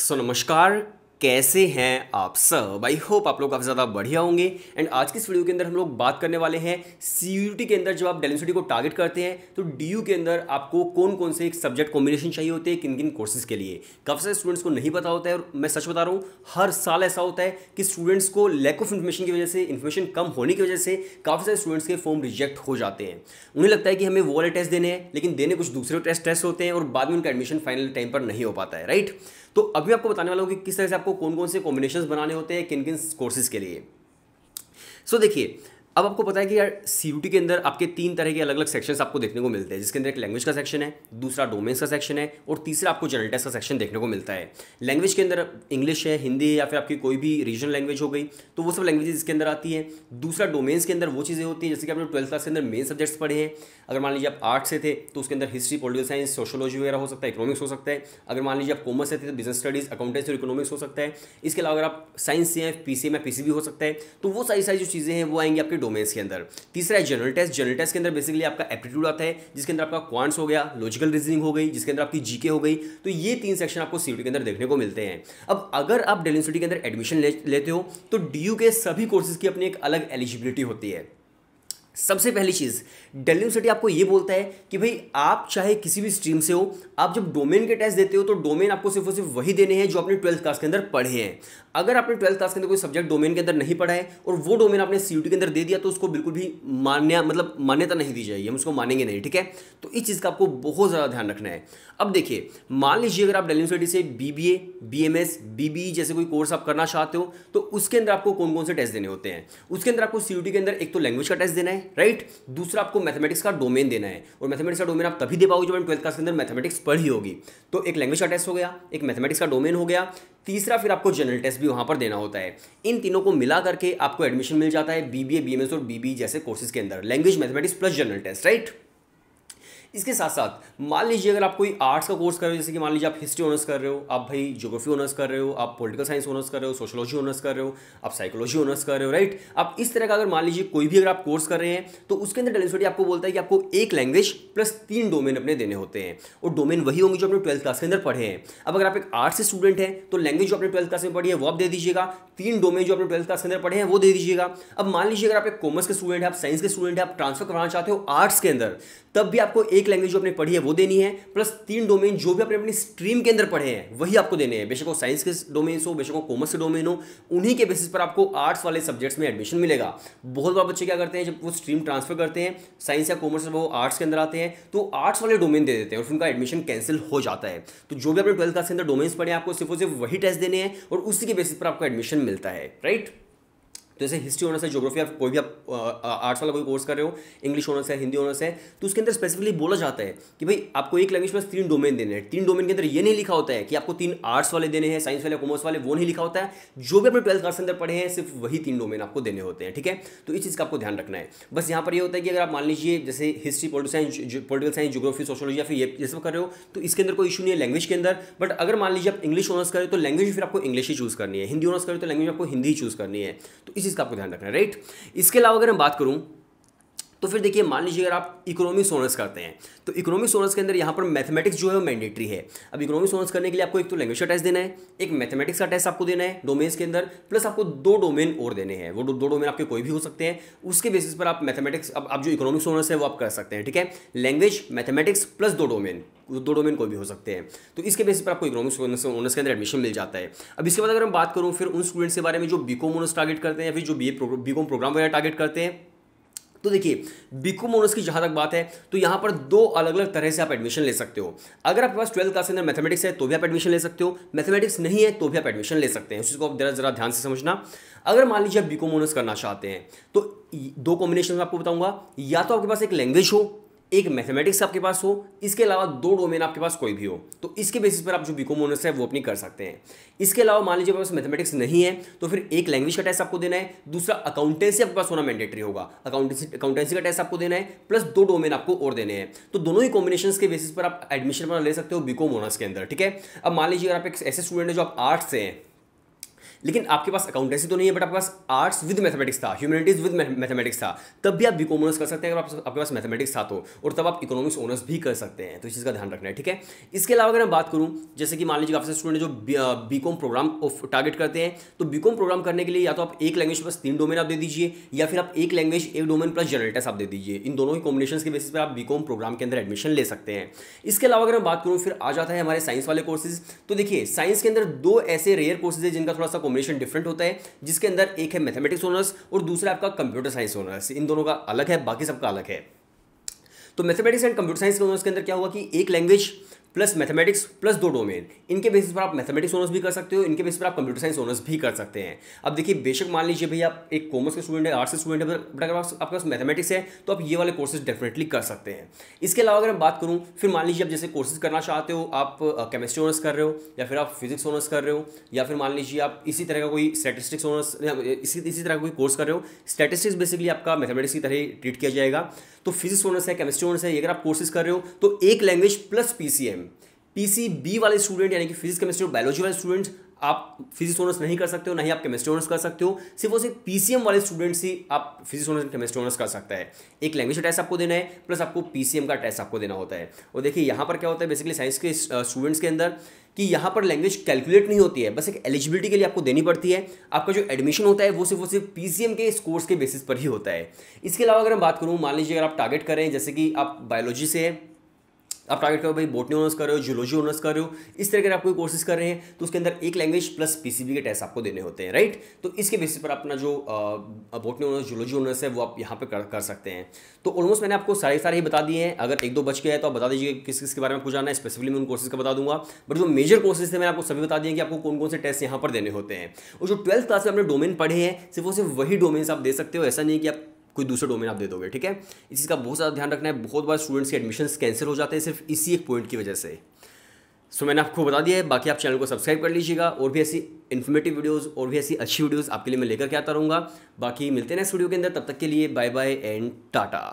सो नमस्कार कैसे हैं आप सब आई होप आप लोग काफ़ी ज़्यादा बढ़िया होंगे एंड आज की इस वीडियो के अंदर हम लोग बात करने वाले हैं सी के अंदर जब आप डेलिसिटी को टारगेट करते हैं तो डी के अंदर आपको कौन कौन से एक सब्जेक्ट कॉम्बिनेशन चाहिए होते हैं किन किन कोर्सेज के लिए काफ़ी सारे स्टूडेंट्स को नहीं पता होता है और मैं सच बता रहा हूँ हर साल ऐसा होता है कि स्टूडेंट्स को लैक ऑफ इन्फॉर्मेशन की वजह से इन्फॉर्मेशन कम होने की वजह से काफ़ी सारे स्टूडेंट्स के फॉर्म रिजेक्ट हो जाते हैं उन्हें लगता है कि हमें वो वाले टेस्ट देने हैं लेकिन देने कुछ दूसरे टेस्ट टेस्ट होते हैं और बाद में उनका एडमिशन फाइनल टाइम पर नहीं हो पाता है राइट तो अभी आपको बताने वाला हूँ कि किस तरह से आपको कौन कौन से कॉम्बिनेशन बनाने होते हैं किन किन कोर्सेज के लिए सो so, देखिए अब आपको पता है कि यार सी के अंदर आपके तीन तरह के अलग अलग सेक्शन आपको देखने को मिलते हैं जिसके अंदर एक लैंग्वेज का सेक्शन है दूसरा डोमेन्स का सेक्शन है और तीसरा आपको जनरल टेस्ट का सेक्शन देखने को मिलता है लैंग्वेज के अंदर इंग्लिश है हिंदी है या फिर आपकी कोई भी रीजनल लैंग्वेज हो गई तो वो सब लैंग्वेजेज इसके अंदर आती है दूसरा डोमेन्स के अंदर वो चीज़ें होती हैं जैसे कि आपने ट्वेल्थ क्लास के अंदर मेन सब्जेक्ट्स पढ़े हैं अगर मान लीजिए आप आर्ट से थे तो उसके अंदर हिस्ट्री पोलिटिकल साइंस सोशोलॉजी वगैरह हो सकता है इकोनॉमिक्स हो सकता है अगर मान लीजिए आप कॉमर्स से थे तो बिजनेस स्टडीज़ अकाउंटेंस और इकोनॉमिक्स हो सकता है इसके अलावा अगर आप साइंस से हैं पी सी में पी सी भी हो सकता है तो वो सारी सारी जो चीज़ें हैं वो आएंगी आपके डोमेन्स के अंदर तीसरा है जनरल टेस्ट जनरल टेस्ट के अंदर बेसिकली आपका एप्टीट्यूड आता है जिसके अंदर आपका क्वांट्स हो गया लॉजिकल रीजनिंग हो गई जिसके अंदर आपकी जीके हो गई तो ये तीन सेक्शन आपको सीयूटी के अंदर देखने को मिलते हैं अब अगर आप डेली यूनिवर्सिटी के अंदर एडमिशन ले, लेते हो तो डी के सभी कोर्सेज की अपनी एक अलग एलिजिबिलिटी होती है सबसे पहली चीज़ डेली यूनिवर्सिटी आपको ये बोलता है कि भाई आप चाहे किसी भी स्ट्रीम से हो आप जब डोमेन के टेस्ट देते हो तो डोमेन आपको सिर्फ और सिर्फ वही देने हैं जो आपने ट्वेल्थ क्लास के अंदर पढ़े हैं अगर आपने ट्वेल्थ क्लास के अंदर कोई सब्जेक्ट डोमेन के अंदर नहीं पढ़ा है और वो डोमेन आपने सी के अंदर दे दिया तो उसको बिल्कुल भी मान्य मतलब मान्यता नहीं दी जाएगी हम उसको मानेंगे नहीं ठीक है तो इस चीज़ का आपको बहुत ज़्यादा ध्यान रखना है अब देखिए मान लीजिए अगर आप डेली यूनिवर्सिटी से B B A B M S B B E जैसे कोई कोर्स आप करना चाहते हो तो उसके अंदर आपको कौन कौन से टेस्ट देने होते हैं उसके अंदर आपको सी के अंदर एक तो लैंग्वेज का टेस्ट देना है राइट दूसरा आपको मैथमेटिक्स का डोमेन देना है और मैथमेटिक्स का डोमेन आप तभी दे पाओगे जब ट्वेल्थ क्लास के अंदर मैथमेटिक्स पढ़ी होगी तो एक लैंग्वेज का टेस्ट हो गया एक मैथमेटिक्स का डोमेन हो गया तीसरा फिर आपको जनरल टेस्ट भी वहाँ पर देना होता है इन तीनों को मिला करके आपको एडमिशन मिल जाता है बी बी और बी e जैसे कोर्सेज के अंदर language mathematics plus general test right इसके साथ साथ मान लीजिए अगर आप कोई आर्ट्स का कोर्स कर रहे हो जैसे कि मान लीजिए आप हिस्ट्री ऑनर्स कर रहे हो आप भाई जोग्राफी ऑनर्स कर रहे हो आप पॉलिटिकल साइंस ऑनर्स कर रहे हो सोशोलॉजी ऑनर्स कर रहे हो आप साइकोलॉजी ऑनर्स कर रहे हो राइट आप इस तरह का अगर मान लीजिए कोई भी अगर आप कोर्स कर रहे हैं तो उसके अंदर डेलिसोटी आपको बोलता है कि आपको एक लैंग्वेज प्लस तीन डोमेन अपने देने होते हैं और डोमेन वही होंगे जो अपने ट्वेल्थ क्लास के अंदर पढ़े हैं अब अगर आप एक आर्ट्स से स्टूडेंट हैं तो लैंग्वेज जो अपने ट्वेल्थ क्लास में पढ़ी है वो आप दे दीजिएगा तीन डोमेन जो अपने ट्वेल्थ क्लास के अंदर पढ़े हैं वो दे दीजिएगा अब मान लीजिए अगर आप एक कॉमर्स के स्टूडेंट है आप साइंस के स्टूडेंट है आप ट्रांसफर कराना चाहते हो आर्ट्स के अंदर तब भी आपको एक लैंग्वेज जो आपने पढ़ी है वो देनी है प्लस तीन डोमेन जो भी आपने अपनी स्ट्रीम के अंदर पढ़े हैं वही आपको देने हैं बेशक वो साइंस के डोमेन्स हो बेशक वो कॉमर्स के डोमेन हो उन्हीं के बेसिस पर आपको आर्ट्स वाले सब्जेक्ट्स में एडमिशन मिलेगा बहुत बार बच्चे क्या करते हैं जब वो स्ट्रीम ट्रांसफर करते हैं साइंस या कॉमर्स वो आर्ट्स के अंदर आते हैं तो आर्ट्स वाले डोमेन दे देते हैं और फिर उनका एडमिशन कैंसिल हो जाता है तो जो भी आपने ट्वेल्थ क्लास के अंदर डोमेन्स पढ़े आपको सिर्फ और सिर्फ वही टेस्ट देने हैं और उसी के बेसिस पर आपको एडमिशन मिलता है राइट तो जैसे हिस्ट्री ऑनर्स है जोग्राफी आप कोई भी आप आर्ट्स वाला कोई कोर्स कर रहे हो इंग्लिश ऑनर्स है हिंदी ऑनर्स है तो उसके अंदर स्पेसिफिकली बोला जाता है कि भाई आपको एक लैंग्वेज में तीन डोमेन देने हैं तीन डोमेन के अंदर ये नहीं लिखा होता है कि आपको तीन आर्ट्स वाले देने हैं साइंस वाले कॉमर्स वाले वो नहीं लिखा होता है जो भी अपने ट्वेल्थ क्लास के अंदर पढ़े हैं सिर्फ वही तीन डोमेन आपको देने होते हैं ठीक है तो इस चीज़ का आपको ध्यान रखना है बस यहाँ पर यह होता है कि अगर आप मान लीजिए जैसे history political science political science geography sociology या फिर ये ये सब कर रहे हो तो इसके अंदर कोई इशू नहीं है लैंग्वेज के अंदर बट अगर मान लीजिए आप इंग्लिश ऑनर्स करें तो लैंग्वेज फिर आपको इंग्लिश ही चूज़ करनी है हिंदी ऑनर्स करें तो लैंग्वेज आपको हिंदी ही चूज़ करनी है तो इस चीज़ का आपको ध्यान रखना है राइट इसके अलावा अगर मैं बात करूं तो फिर देखिए मान लीजिए अगर आप इकोनॉमिक सोनर्स करते हैं तो इकोनॉमिक सोनर्स के अंदर यहाँ पर मैथमेटिक्स जो है वो मैंडेटरी है अब इकोनॉमिक सोनर्स करने के लिए आपको एक तो लैंग्वेज का टेस्ट देना है एक मैथमेटिक्स का टेस्ट आपको देना है डोमेन्स के अंदर प्लस आपको दो डोमेन और देने हैं वो दो डोमेन आपके कोई भी हो सकते हैं उसके बेसिस पर आप मैथमेटिक्स अब आप जो इकोनॉमिक सोनर्स है वो आप कर सकते हैं ठीक है लैंग्वेज मैथमेटिक्स प्लस दो डोमेन दो डोमेन कोई भी हो सकते हैं तो इसके बेसिस पर आपको इकोनॉमिक्स ऑनर्स के अंदर एडमिशन मिल जाता है अब इसके बाद अगर मैं बात करूँ फिर उन स्टूडेंट्स के बारे में जो बी कॉम ऑनर्स टारगेट करते हैं या फिर जो B A B com program वगैरह टारगेट करते हैं तो देखिए बीकॉम ऑनर्स की जहाँ तक बात है तो यहाँ पर दो अलग अलग तरह से आप एडमिशन ले सकते हो अगर आपके पास ट्वेल्थ क्लास के अंदर मैथमेटिक्स है तो भी आप एडमिशन ले सकते हो मैथमेटिक्स नहीं है तो भी आप एडमिशन ले सकते हैं उसको आप जरा जरा ध्यान से समझना अगर मान लीजिए आप बीकॉम ऑनर्स करना चाहते हैं तो दो कॉम्बिनेशन में आपको बताऊंगा या तो आपके पास एक लैंग्वेज हो एक मैथमेटिक्स आपके पास हो इसके अलावा दो डोमेन आपके पास कोई भी हो तो इसके बेसिस पर आप जो बीकॉम ऑनर्स है वो अपनी कर सकते हैं इसके अलावा मान लीजिए आपके पास मैथमेटिक्स नहीं है तो फिर एक लैंग्वेज का टेस्ट आपको देना है दूसरा अकाउंटेंसी आपके पास होना मैंडेटरी होगा अकाउंटेंसी अकाउंटेंसी का टेस्ट आपको देना है प्लस दो डोमेन आपको और देने हैं तो दोनों ही कॉम्बिनेशन के बेसिस पर आप एडमिशन बना ले सकते हो बीकॉम ऑनर्स के अंदर ठीक है अब मान लीजिए अगर आप एक ऐसे स्टूडेंट है जो आप आर्ट्स से हैं लेकिन आपके पास अकाउंटेंसी तो नहीं है बट आपके पास आर्ट्स विद मैथमेटिक्स था ह्यूमैनिटीज़ विद मैथमेटिक्स था तब भी आप बी कॉमर्स कर सकते हैं अगर आपके पास मैथमेटिक्स था तो और तब आप इकोनॉमिक्स ऑनर्स भी कर सकते हैं तो इस चीज़ का ध्यान रखना है ठीक है इसके अलावा अगर मैं बात करूँ जैसे कि मान लीजिए आपसे स्टूडेंट जो बी प्रोग्राम टारगेट करते हैं तो बी प्रोग्राम करने के लिए या तो आप एक लैंग्वेज प्लस तीन डोमेन आप दे दीजिए या फिर आप एक लैंग्वेज एक डोमेन प्लस जनरल टेस्ट आप दे दीजिए इन दोनों ही कॉम्बिनेशन के बेसिस पर आप बी प्रोग्राम के अंदर एडमिशन ले सकते हैं इसके अलावा अगर मैं बात करूँ फिर आ जाता है हमारे साइंस वाले कोर्सेज तो देखिए साइंस के अंदर दो ऐसे रेयर कोर्सेज है जिनका थोड़ा सा कॉम्बिनेशन डिफरेंट होता है जिसके अंदर एक है मैथमेटिक्स ऑनर्स और दूसरा आपका कंप्यूटर साइंस ऑनर्स इन दोनों का अलग है बाकी सबका अलग है तो मैथमेटिक्स एंड कंप्यूटर साइंस के ऑनर्स के अंदर क्या हुआ कि एक लैंग्वेज प्लस मैथमेटिक्स प्लस दो डोमेन इनके बेसिस पर आप मैथमेटिक्स ऑनर्स भी कर सकते हो इनके बेसिस पर आप कंप्यूटर साइंस ऑनर्स भी कर सकते हैं अब देखिए बेशक मान लीजिए भाई आप एक कॉमर्स के स्टूडेंट है आर्ट्स के स्टूडेंट है बट अगर आपके पास मैथमेटिक्स है तो आप ये वाले कोर्सेज डेफिनेटली कर सकते हैं इसके अलावा अगर मैं बात करूँ फिर मान लीजिए आप जैसे कोर्सेज करना चाहते हो आप केमिस्ट्री ऑनर्स कर रहे हो या फिर आप फिजिक्स ऑनर्स कर रहे हो या फिर मान लीजिए आप इसी तरह का कोई स्टैटिस्टिक्स ऑनर्स इसी इसी तरह का कोई कोर्स कर रहे हो स्टेटिस्टिक्स बेसिकली आपका मैथमेटिक्स की तरह ही ट्रीट किया जाएगा तो फिजिक्स ऑनर्स है केमिस्ट्री ऑनर्स है अगर आप कोर्सेज कर रहे हो तो एक लैंग्वेज प्लस पी में पी बी वाले स्टूडेंट यानी कि फिजिक्स केमिस्ट्री और बायोलॉजी वाले स्टूडेंट्स आप फिजिक्स ऑनर्स नहीं कर सकते हो नहीं आप केमिस्ट्री ऑनर्स कर सकते हो सिर्फ और सिर्फ पीसीएम वाले स्टूडेंट ही आप फिजिक्स ऑनर्स केमिस्ट्री ऑनर्स कर सकता है एक लैंग्वेज का टेस्ट आपको देना है प्लस आपको पीसीएम का टेस्ट आपको देना होता है और देखिए यहाँ पर क्या होता है बेसिकली साइंस के स्टूडेंट्स uh, के अंदर कि यहाँ पर लैंग्वेज कैलकुलेट नहीं होती है बस एक एलिजिबिलिटी के लिए आपको देनी पड़ती है आपका जो एडमिशन होता है वो सिर्फ वो सिर्फ पी के स्कोर्स के बेसिस पर ही होता है इसके अलावा अगर मैं बात करूँ मान लीजिए अगर आप टारगेट करें जैसे कि आप बायोलॉजी से हैं आप टारगेट करो भाई बोटनी ऑनर्स कर रहे हो जूलॉजी ऑनर्स कर रहे हो इस तरह के आप कोई कोर्सेज कर रहे हैं तो उसके अंदर एक लैंग्वेज प्लस पीसीबी के टेस्ट आपको देने होते हैं राइट तो इसके बेसिस पर अपना जो बोटनी ऑनर्स जूलॉजी ऑनर्स है वो आप यहाँ पर कर, कर सकते हैं तो ऑलमोस्ट मैंने आपको सारे सारे ही बता दिए हैं अगर एक दो बच के हैं तो आप बता दीजिए किस किस के बारे में जाना है स्पेसिफिकली मैं उन कोर्सेज का बता दूंगा बट जो मेजर कोर्सेज थे मैंने आपको सभी बता दिए कि आपको कौन कौन से टेस्ट यहाँ पर देने होते हैं और जो ट्वेल्थ क्लास में आपने डोमेन पढ़े हैं सिर्फ वो सिर्फ वही डोमेन्स आप दे सकते हो ऐसा नहीं कि आप कोई दूसरा डोमेन आप दे दोगे ठीक है इस चीज़ का बहुत ज़्यादा ध्यान रखना है बहुत बार स्टूडेंट्स के एडमिशन कैंसिल हो जाते हैं सिर्फ इसी एक पॉइंट की वजह से सो मैंने आपको बता दिया है बाकी आप चैनल को सब्सक्राइब कर लीजिएगा और भी ऐसी इन्फॉर्मेटिव वीडियोस और भी ऐसी अच्छी वीडियोस आपके लिए मैं लेकर के आता रहूँगा बाकी मिलते हैं नेक्स्ट वीडियो के अंदर तब तक के लिए बाय बाय एंड टाटा